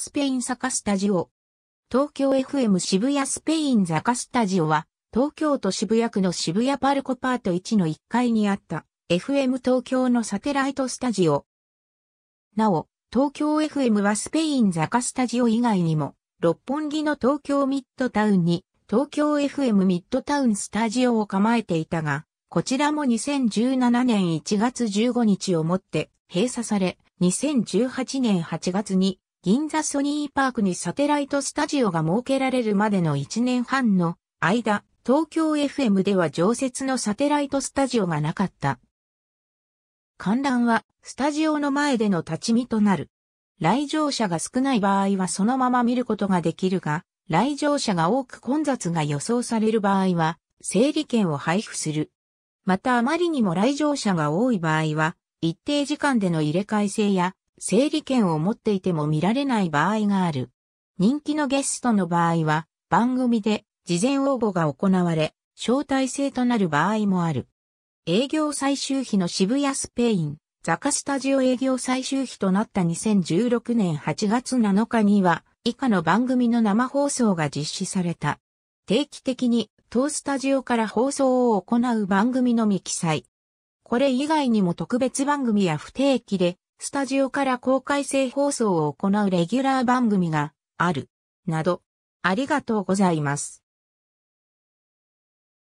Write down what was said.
スペイン坂スタジオ。東京 FM 渋谷スペイン坂スタジオは、東京都渋谷区の渋谷パルコパート1の1階にあった FM 東京のサテライトスタジオ。なお、東京 FM はスペイン坂スタジオ以外にも、六本木の東京ミッドタウンに東京 FM ミッドタウンスタジオを構えていたが、こちらも2017年1月15日をもって閉鎖され、2018年8月に銀座ソニーパークにサテライトスタジオが設けられるまでの1年半の間、東京 FM では常設のサテライトスタジオがなかった。観覧はスタジオの前での立ち見となる。来場者が少ない場合はそのまま見ることができるが、来場者が多く混雑が予想される場合は、整理券を配布する。またあまりにも来場者が多い場合は、一定時間での入れ替え制や整理券を持っていても見られない場合がある。人気のゲストの場合は、番組で事前応募が行われ、招待制となる場合もある。営業最終日の渋谷スペイン、ザカスタジオ営業最終日となった2016年8月7日には、以下の番組の生放送が実施された。定期的に当スタジオから放送を行う番組のみ記載。これ以外にも特別番組や不定期でスタジオから公開性放送を行うレギュラー番組がある、など、ありがとうございます。